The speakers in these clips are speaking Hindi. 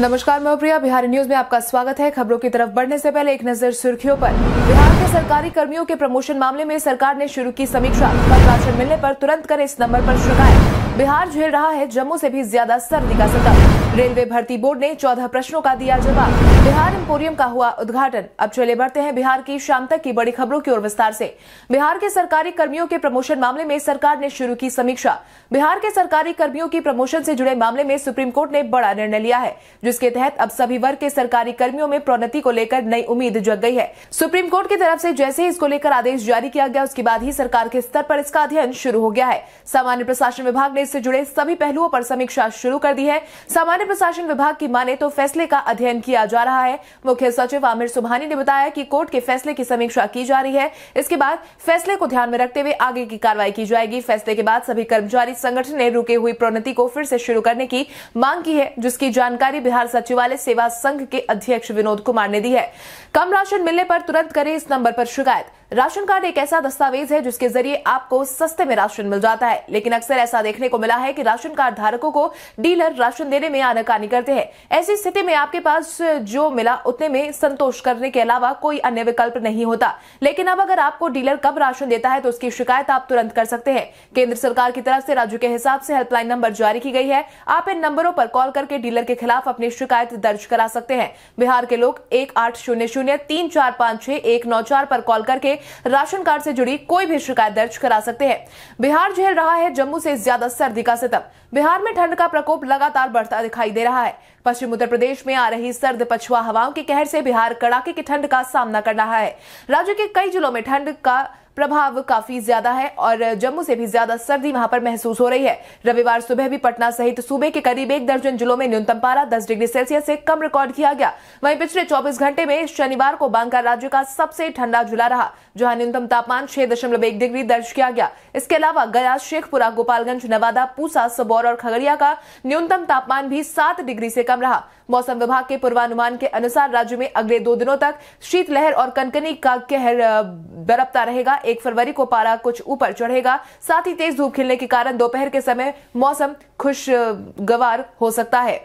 नमस्कार मैं प्रिया बिहार न्यूज में आपका स्वागत है खबरों की तरफ बढ़ने से पहले एक नजर सुर्खियों पर बिहार के सरकारी कर्मियों के प्रमोशन मामले में सरकार ने शुरू की समीक्षा कम राशन मिलने पर तुरंत करें इस नंबर पर शिकायत बिहार झेल रहा है जम्मू से भी ज्यादा सर्दी का सतर्क रेलवे भर्ती बोर्ड ने चौदह प्रश्नों का दिया जवाब बिहार एम्पोरियम का हुआ उद्घाटन अब चले बढ़ते हैं बिहार की शाम तक की बड़ी खबरों की ओर विस्तार से बिहार के सरकारी कर्मियों के प्रमोशन मामले में सरकार ने शुरू की समीक्षा बिहार के सरकारी कर्मियों की प्रमोशन से जुड़े मामले में सुप्रीम कोर्ट ने बड़ा निर्णय लिया है जिसके तहत अब सभी वर्ग के सरकारी कर्मियों में प्रोन्नति को लेकर नई उम्मीद जग गई है सुप्रीम कोर्ट की तरफ से जैसे ही इसको लेकर आदेश जारी किया गया उसके बाद ही सरकार के स्तर पर इसका अध्ययन शुरू हो गया है सामान्य प्रशासन विभाग ने इससे जुड़े सभी पहलुओं पर समीक्षा शुरू कर दी है सामान्य सामान्य प्रशासन विभाग की माने तो फैसले का अध्ययन किया जा रहा है मुख्य सचिव आमिर सुबहानी ने बताया कि कोर्ट के फैसले की समीक्षा की जा रही है इसके बाद फैसले को ध्यान में रखते हुए आगे की कार्रवाई की जाएगी फैसले के बाद सभी कर्मचारी संगठन ने रुके हुई प्रोन्नति को फिर से शुरू करने की मांग की है जिसकी जानकारी बिहार सचिवालय सेवा संघ के अध्यक्ष विनोद कुमार ने दी है कम राशन मिलने पर तुरंत करें इस नंबर पर शिकायत राशन कार्ड एक ऐसा दस्तावेज है जिसके जरिए आपको सस्ते में राशन मिल जाता है लेकिन अक्सर ऐसा देखने को मिला है कि राशन कार्ड धारकों को डीलर राशन देने में आनाकानी करते हैं ऐसी स्थिति में आपके पास जो मिला उतने में संतोष करने के अलावा कोई अन्य विकल्प नहीं होता लेकिन अब अगर आपको डीलर कब राशन देता है तो उसकी शिकायत आप तुरंत कर सकते हैं केंद्र सरकार की तरफ से राज्य के हिसाब से हेल्पलाइन नंबर जारी की गई है आप इन नंबरों पर कॉल करके डीलर के खिलाफ अपनी शिकायत दर्ज करा सकते हैं बिहार के लोग एक आठ शून्य शून्य तीन चार पाँच छह एक नौ चार पर कॉल करके राशन कार्ड से जुड़ी कोई भी शिकायत दर्ज करा सकते हैं बिहार झेल रहा है जम्मू से ज्यादा सर्दी का सितम बिहार में ठंड का प्रकोप लगातार बढ़ता दिखाई दे रहा है पश्चिम उत्तर प्रदेश में आ रही सर्द पछुआ हवाओं के कहर से बिहार कड़ाके की ठंड का सामना कर रहा है राज्य के कई जिलों में ठंड का प्रभाव काफी ज्यादा है और जम्मू से भी ज्यादा सर्दी वहां पर महसूस हो रही है रविवार सुबह भी पटना सहित सूबे के करीब एक दर्जन जिलों में न्यूनतम पारा दस डिग्री सेल्सियस से कम रिकॉर्ड किया गया वहीं पिछले चौबीस घंटे में शनिवार को बांका राज्य का सबसे ठंडा जिला रहा जहां न्यूनतम तापमान छह दशमलव एक डिग्री दर्ज किया गया इसके अलावा गया शेखपुरा गोपालगंज नवादा पूसा सबौर और खगड़िया का न्यूनतम तापमान भी सात डिग्री से कम रहा मौसम विभाग के पूर्वानुमान के अनुसार राज्य में अगले दो दिनों तक शीतलहर और कनकनी का कहर बरपता रहेगा एक फरवरी को पारा कुछ ऊपर चढ़ेगा साथ ही तेज धूप खिलने के कारण दोपहर के समय मौसम खुशगवार हो सकता है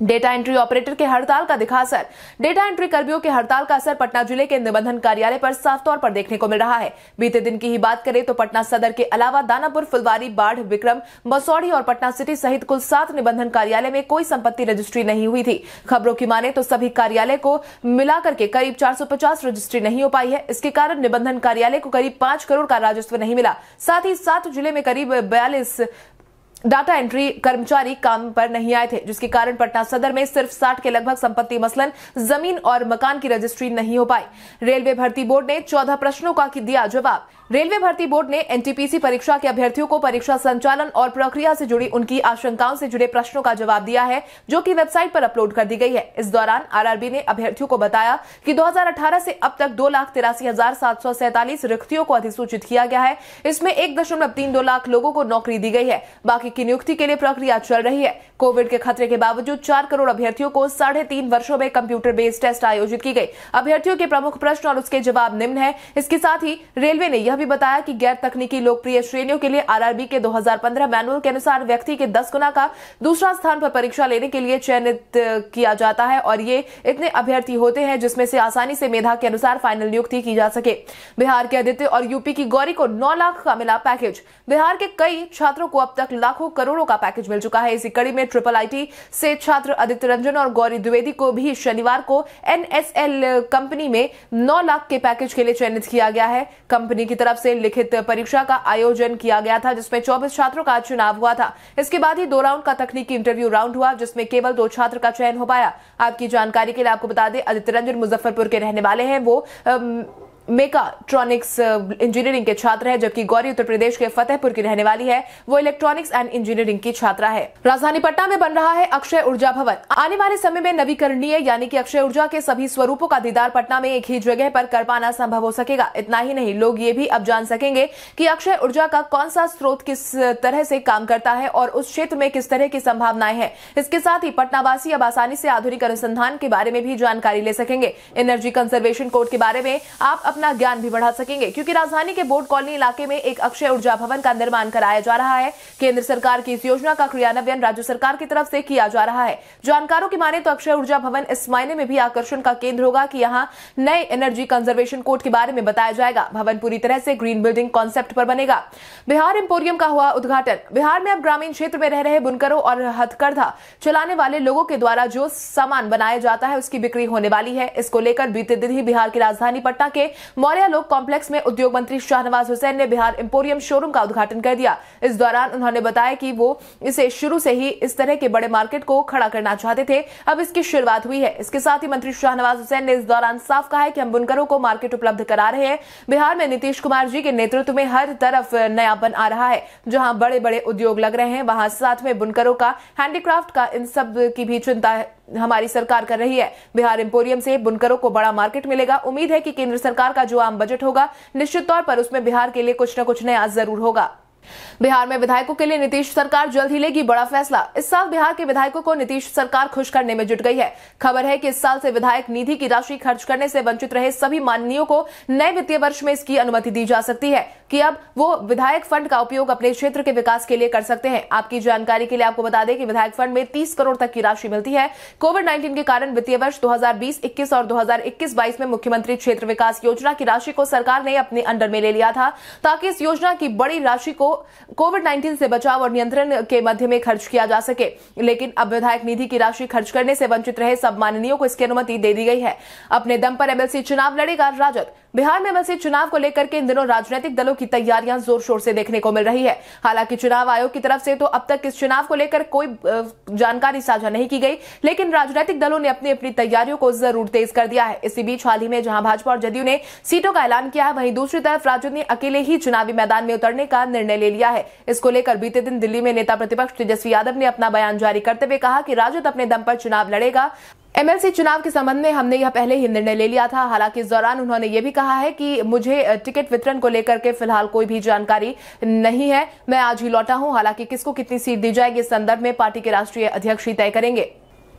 डेटा एंट्री ऑपरेटर के हड़ताल का दिखा असर डेटा एंट्री कर्मियों के हड़ताल का असर पटना जिले के निबंधन कार्यालय पर साफ तौर पर देखने को मिल रहा है बीते दिन की ही बात करें तो पटना सदर के अलावा दानापुर फुलवारी बाढ़ विक्रम मसौड़ी और पटना सिटी सहित कुल सात निबंधन कार्यालय में कोई संपत्ति रजिस्ट्री नहीं हुई थी खबरों की माने तो सभी कार्यालय को मिलाकर के करीब चार रजिस्ट्री नहीं हो पाई है इसके कारण निबंधन कार्यालय को करीब पांच करोड़ का राजस्व नहीं मिला साथ ही सात जिले में करीब बयालीस डाटा एंट्री कर्मचारी काम पर नहीं आए थे जिसके कारण पटना सदर में सिर्फ साठ के लगभग संपत्ति मसलन जमीन और मकान की रजिस्ट्री नहीं हो पाई रेलवे भर्ती बोर्ड ने चौदह प्रश्नों का दिया जवाब रेलवे भर्ती बोर्ड ने एनटीपीसी परीक्षा के अभ्यर्थियों को परीक्षा संचालन और प्रक्रिया से जुड़ी उनकी आशंकाओं से जुड़े प्रश्नों का जवाब दिया है जो कि वेबसाइट पर अपलोड कर दी गई है इस दौरान आरआरबी ने अभ्यर्थियों को बताया कि 2018 से अब तक दो लाख तिरासी हजार सात सौ सैंतालीस रिक्तियों को अधिसूचित किया गया है इसमें एक दशमलव तीन दो लाख लोगों को नौकरी दी गई है बाकी की नियुक्ति के लिए प्रक्रिया चल रही है कोविड के खतरे के बावजूद चार करोड़ अभ्यर्थियों को साढ़े तीन वर्षो में कंप्यूटर बेस्ड टेस्ट आयोजित की गई अभ्यर्थियों के प्रमुख प्रश्न और उसके जवाब निम्न है इसके साथ ही रेलवे ने यह भी बताया कि गैर तकनीकी लोकप्रिय श्रेणियों के लिए आरआरबी के 2015 मैनुअल के अनुसार व्यक्ति के दस गुना का दूसरा स्थान पर परीक्षा लेने के लिए चयनित किया जाता है और ये इतने अभ्यर्थी होते हैं जिसमें से आसानी से मेधा के अनुसार फाइनल नियुक्ति की जा सके बिहार के आदित्य और यूपी की गौरी को नौ लाख का मिला पैकेज बिहार के कई छात्रों को अब तक लाखों लाखों करोड़ों का पैकेज मिल चुका है इसी कड़ी में ट्रिपल आईटी से छात्र आदित्य रंजन और गौरी द्विवेदी को भी शनिवार को एनएसएल कंपनी में नौ लाख के पैकेज के लिए चयनित किया गया है कंपनी की तरफ से लिखित परीक्षा का आयोजन किया गया था जिसमें चौबीस छात्रों का चुनाव हुआ था इसके बाद ही दो राउंड का तकनीकी इंटरव्यू राउंड हुआ जिसमें केवल दो छात्र का चयन हो पाया आपकी जानकारी के लिए आपको बता दें आदित्य रंजन मुजफ्फरपुर के रहने वाले हैं वो मेकाट्रॉनिक्स इंजीनियरिंग के छात्र है जबकि गौरी उत्तर प्रदेश के फतेहपुर की रहने वाली है वो इलेक्ट्रॉनिक्स एंड इंजीनियरिंग की छात्रा है राजधानी पटना में बन रहा है अक्षय ऊर्जा भवन आने वाले समय में नवीकरणीय यानी कि अक्षय ऊर्जा के सभी स्वरूपों का दीदार पटना में एक ही जगह पर कर पाना संभव हो सकेगा इतना ही नहीं लोग ये भी अब जान सकेंगे की अक्षय ऊर्जा का कौन सा स्रोत किस तरह से काम करता है और उस क्षेत्र में किस तरह की संभावनाएं हैं इसके साथ ही पटनावासी अब आसानी से आधुनिक अनुसंधान के बारे में भी जानकारी ले सकेंगे एनर्जी कंजर्वेशन कोड के बारे में आप अपना ज्ञान भी बढ़ा सकेंगे क्योंकि राजधानी के बोर्ड कॉलोनी इलाके में एक अक्षय ऊर्जा भवन का निर्माण कराया जा रहा है केंद्र सरकार की इस योजना का क्रियान्वयन राज्य सरकार की तरफ से किया जा रहा है जानकारों की माने तो अक्षय ऊर्जा भवन इस मायने में भी आकर्षण का केंद्र होगा कि यहाँ नए एनर्जी कंजर्वेशन कोड के बारे में बताया जाएगा भवन पूरी तरह से ग्रीन बिल्डिंग कॉन्सेप्ट पर बनेगा बिहार एम्पोरियम का हुआ उद्घाटन बिहार में अब ग्रामीण क्षेत्र में रह रहे बुनकरों और हथकरघा चलाने वाले लोगों के द्वारा जो सामान बनाया जाता है उसकी बिक्री होने वाली है इसको लेकर बीते दिन ही बिहार की राजधानी पटना के मौर्या लोक कॉम्प्लेक्स में उद्योग मंत्री शाहनवाज हुसैन ने बिहार इम्पोरियम शोरूम का उद्घाटन कर दिया इस दौरान उन्होंने बताया कि वो इसे शुरू से ही इस तरह के बड़े मार्केट को खड़ा करना चाहते थे अब इसकी शुरुआत हुई है इसके साथ ही मंत्री शाहनवाज हुसैन ने इस दौरान साफ कहा है कि हम बुनकरों को मार्केट उपलब्ध करा रहे हैं बिहार में नीतीश कुमार जी के नेतृत्व में हर तरफ नयापन आ रहा है जहां बड़े बड़े उद्योग लग रहे हैं वहां साथ में बुनकरों का हैंडीक्राफ्ट का इन सब की भी चिंता हमारी सरकार कर रही है बिहार एम्पोरियम से बुनकरों को बड़ा मार्केट मिलेगा उम्मीद है कि केंद्र सरकार का जो आम बजट होगा निश्चित तौर पर उसमें बिहार के लिए कुछ न कुछ नया जरूर होगा बिहार में विधायकों के लिए नीतीश सरकार जल्द ही लेगी बड़ा फैसला इस साल बिहार के विधायकों को नीतीश सरकार खुश करने में जुट गई है खबर है कि इस साल से विधायक निधि की राशि खर्च करने से वंचित रहे सभी माननीयों को नए वित्तीय वर्ष में इसकी अनुमति दी जा सकती है कि अब वो विधायक फंड का उपयोग अपने क्षेत्र के विकास के लिए कर सकते हैं आपकी जानकारी के लिए आपको बता दें कि विधायक फंड में तीस करोड़ तक की राशि मिलती है कोविड नाइन्टीन के कारण वित्तीय वर्ष दो हजार और दो हजार में मुख्यमंत्री क्षेत्र विकास योजना की राशि को सरकार ने अपने अंडर में ले लिया था ताकि इस योजना की बड़ी राशि को कोविड 19 से बचाव और नियंत्रण के मध्य में खर्च किया जा सके लेकिन अब विधायक निधि की राशि खर्च करने से वंचित रहे सब माननीयों को इसकी अनुमति दे दी गई है अपने दम पर एमएलसी चुनाव लड़ेगा राजद बिहार में बसे चुनाव को लेकर के इन दिनों राजनीतिक दलों की तैयारियां जोर शोर से देखने को मिल रही है हालांकि चुनाव आयोग की तरफ से तो अब तक इस चुनाव को लेकर कोई जानकारी साझा नहीं की गई लेकिन राजनीतिक दलों ने अपनी अपनी तैयारियों को जरूर तेज कर दिया है इसी बीच हाल ही में जहां भाजपा और जदयू ने सीटों का ऐलान किया है वहीं दूसरी तरफ राजद ने अकेले ही चुनावी मैदान में उतरने का निर्णय ले लिया है इसको लेकर बीते दिन दिल्ली में नेता प्रतिपक्ष तेजस्वी यादव ने अपना बयान जारी करते हुए कहा कि राजद अपने दम पर चुनाव लड़ेगा एमएलसी चुनाव के संबंध में हमने यह पहले ही निर्णय ले लिया था हालांकि इस दौरान उन्होंने ये भी कहा है कि मुझे टिकट वितरण को लेकर के फिलहाल कोई भी जानकारी नहीं है मैं आज ही लौटा हूं हालांकि किसको कितनी सीट दी जाएगी इस संदर्भ में पार्टी के राष्ट्रीय अध्यक्ष ही तय करेंगे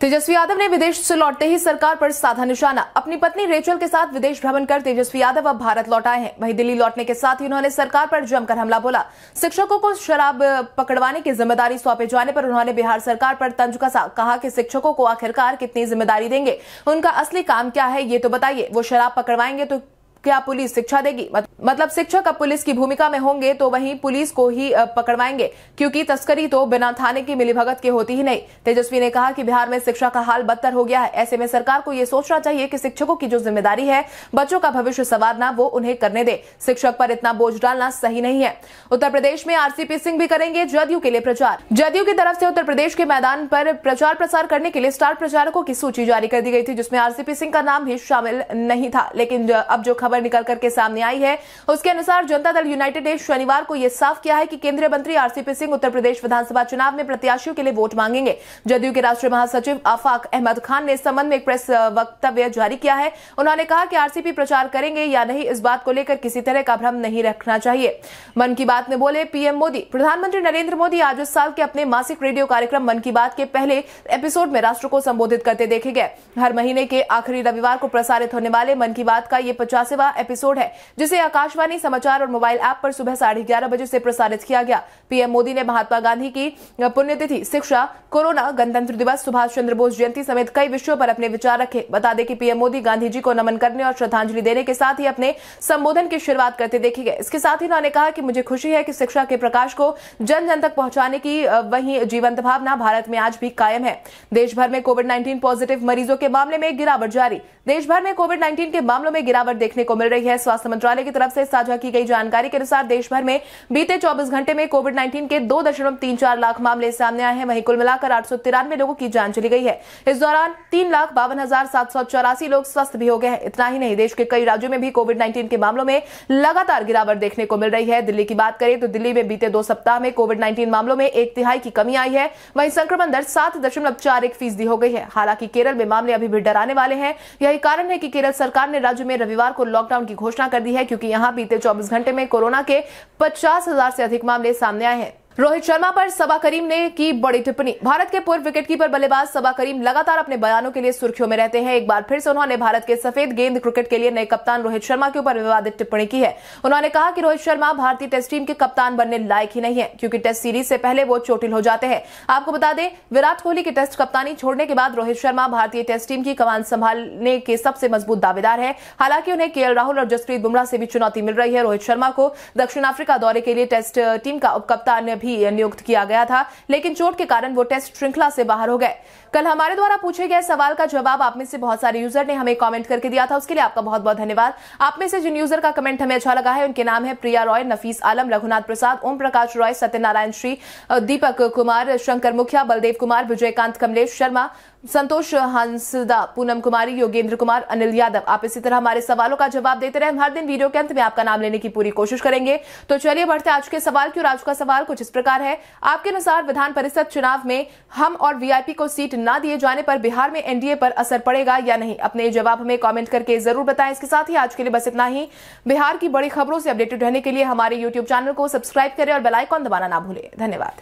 तेजस्वी यादव ने विदेश से लौटते ही सरकार पर साधा निशाना अपनी पत्नी रेचल के साथ विदेश भ्रमण कर तेजस्वी यादव अब भारत लौट आए हैं वहीं दिल्ली लौटने के साथ ही उन्होंने सरकार पर जमकर हमला बोला शिक्षकों को शराब पकड़वाने की जिम्मेदारी सौंपे जाने पर उन्होंने बिहार सरकार पर तंज कसा कहा कि शिक्षकों को आखिरकार कितनी जिम्मेदारी देंगे उनका असली काम क्या है ये तो बताइए वो शराब पकड़वाएंगे तो क्या पुलिस शिक्षा देगी मतलब शिक्षक अब पुलिस की भूमिका में होंगे तो वहीं पुलिस को ही पकड़वाएंगे क्योंकि तस्करी तो बिना थाने की मिलीभगत के होती ही नहीं तेजस्वी ने कहा कि बिहार में शिक्षा का हाल बदतर हो गया है ऐसे में सरकार को यह सोचना चाहिए कि शिक्षकों की जो जिम्मेदारी है बच्चों का भविष्य संवारना वो उन्हें करने दे शिक्षक पर इतना बोझ डालना सही नहीं है उत्तर प्रदेश में आरसीपी सिंह भी करेंगे जदयू के लिए प्रचार जदयू की तरफ से उत्तर प्रदेश के मैदान पर प्रचार प्रसार करने के लिए स्टार प्रचारकों की सूची जारी कर दी गई थी जिसमें आरसीपी सिंह का नाम भी शामिल नहीं था लेकिन अब जो खबर खबर निकल करके सामने आई है उसके अनुसार जनता दल यूनाइटेड ने शनिवार को यह साफ किया है कि केंद्रीय मंत्री आरसीपी सिंह उत्तर प्रदेश विधानसभा चुनाव में प्रत्याशियों के लिए वोट मांगेंगे जदयू के राष्ट्रीय महासचिव आफाक अहमद खान ने इस संबंध में एक प्रेस वक्तव्य जारी किया है उन्होंने कहा कि आरसीपी प्रचार करेंगे या नहीं इस बात को लेकर किसी तरह का भ्रम नहीं रखना चाहिए मन की बात में बोले पीएम मोदी प्रधानमंत्री नरेंद्र मोदी आज इस साल के अपने मासिक रेडियो कार्यक्रम मन की बात के पहले एपिसोड में राष्ट्र को संबोधित करते देखे गए हर महीने के आखिरी रविवार को प्रसारित होने वाले मन की बात का ये पचासवा चौदहवा एपिसोड है जिसे आकाशवाणी समाचार और मोबाइल ऐप पर सुबह साढ़े ग्यारह बजे से प्रसारित किया गया पीएम मोदी ने महात्मा गांधी की पुण्यतिथि शिक्षा कोरोना गणतंत्र दिवस सुभाष चंद्र बोस जयंती समेत कई विषयों पर अपने विचार रखे बता दें कि पीएम मोदी गांधी जी को नमन करने और श्रद्धांजलि देने के साथ ही अपने संबोधन की शुरुआत करते देखे गए इसके साथ ही उन्होंने कहा कि मुझे खुशी है कि शिक्षा के प्रकाश को जन जन तक पहुंचाने की वही जीवंत भावना भारत में आज भी कायम है देश भर में कोविड नाइन्टीन पॉजिटिव मरीजों के मामले में गिरावट जारी देश भर में कोविड 19 के मामलों में गिरावट देखने को मिल रही है स्वास्थ्य मंत्रालय की तरफ से साझा की गई जानकारी के अनुसार देश भर में बीते 24 घंटे में कोविड 19 के दो दशमलव तीन चार लाख मामले सामने आए हैं वहीं कुल मिलाकर आठ सौ तिरानवे लोगों की जान चली गई है इस दौरान तीन लाख बावन हजार सात सौ चौरासी लोग स्वस्थ भी हो गए हैं इतना ही नहीं देश के कई राज्यों में भी कोविड नाइन्टीन के मामलों में लगातार गिरावट देखने को मिल रही है दिल्ली की बात करें तो दिल्ली में बीते दो सप्ताह में कोविड नाइन्टीन मामलों में एक तिहाई की कमी आई है वहीं संक्रमण दर सात दशमलव चार एक फीसदी हो गई है हालांकि केरल में मामले अभी भी डराने वाले हैं यह यही कारण है कि केरल सरकार ने राज्य में रविवार को लॉकडाउन की घोषणा कर दी है क्योंकि यहां बीते 24 घंटे में कोरोना के पचास हजार से अधिक मामले सामने आए हैं रोहित शर्मा पर सबा करीम ने की बड़ी टिप्पणी भारत के पूर्व विकेटकीपर बल्लेबाज सबा करीम लगातार अपने बयानों के लिए सुर्खियों में रहते हैं एक बार फिर से उन्होंने भारत के सफेद गेंद क्रिकेट के लिए नए कप्तान रोहित शर्मा के ऊपर विवादित टिप्पणी की है उन्होंने कहा कि रोहित शर्मा भारतीय टेस्ट टीम के कप्तान बनने लायक ही नहीं है क्योंकि टेस्ट सीरीज से पहले वो चोटिल हो जाते हैं आपको बता दें विराट कोहली की टेस्ट कप्तानी छोड़ने के बाद रोहित शर्मा भारतीय टेस्ट टीम की कमान संभालने के सबसे मजबूत दावेदार है हालांकि उन्हें के राहुल और जसप्रीत बुमराह से भी चुनौती मिल रही है रोहित शर्मा को दक्षिण अफ्रीका दौरे के लिए टेस्ट टीम का उपकप्तान भी नियुक्त किया गया था लेकिन चोट के कारण वो टेस्ट श्रृंखला से बाहर हो गए कल हमारे द्वारा पूछे गए सवाल का जवाब आप में से बहुत सारे यूजर ने हमें कमेंट करके दिया था उसके लिए आपका बहुत बहुत धन्यवाद आप में से जिन यूजर का कमेंट हमें अच्छा लगा है उनके नाम है प्रिया रॉय नफीस आलम रघुनाथ प्रसाद ओम प्रकाश रॉय सत्यनारायण श्री दीपक कुमार शंकर मुखिया बलदेव कुमार विजयकांत कमलेश शर्मा संतोष हंसदा पूनम कुमारी योगेंद्र कुमार अनिल यादव आप इसी तरह हमारे सवालों का जवाब देते रहे हम हर दिन वीडियो के अंत में आपका नाम लेने की पूरी कोशिश करेंगे तो चलिए बढ़ते आज के सवाल की और आज का सवाल कुछ इस प्रकार है आपके अनुसार विधान परिषद चुनाव में हम और वीआईपी को सीट न दिए जाने पर बिहार में एनडीए पर असर पड़ेगा या नहीं अपने जवाब हमें कॉमेंट करके जरूर बताएं इसके साथ ही आज के लिए बस इतना ही बिहार की बड़ी खबरों से अपडेटेड रहने के लिए हमारे यूट्यूब चैनल को सब्सक्राइब करें और बेलाइकॉन दबाना ना भूलें धन्यवाद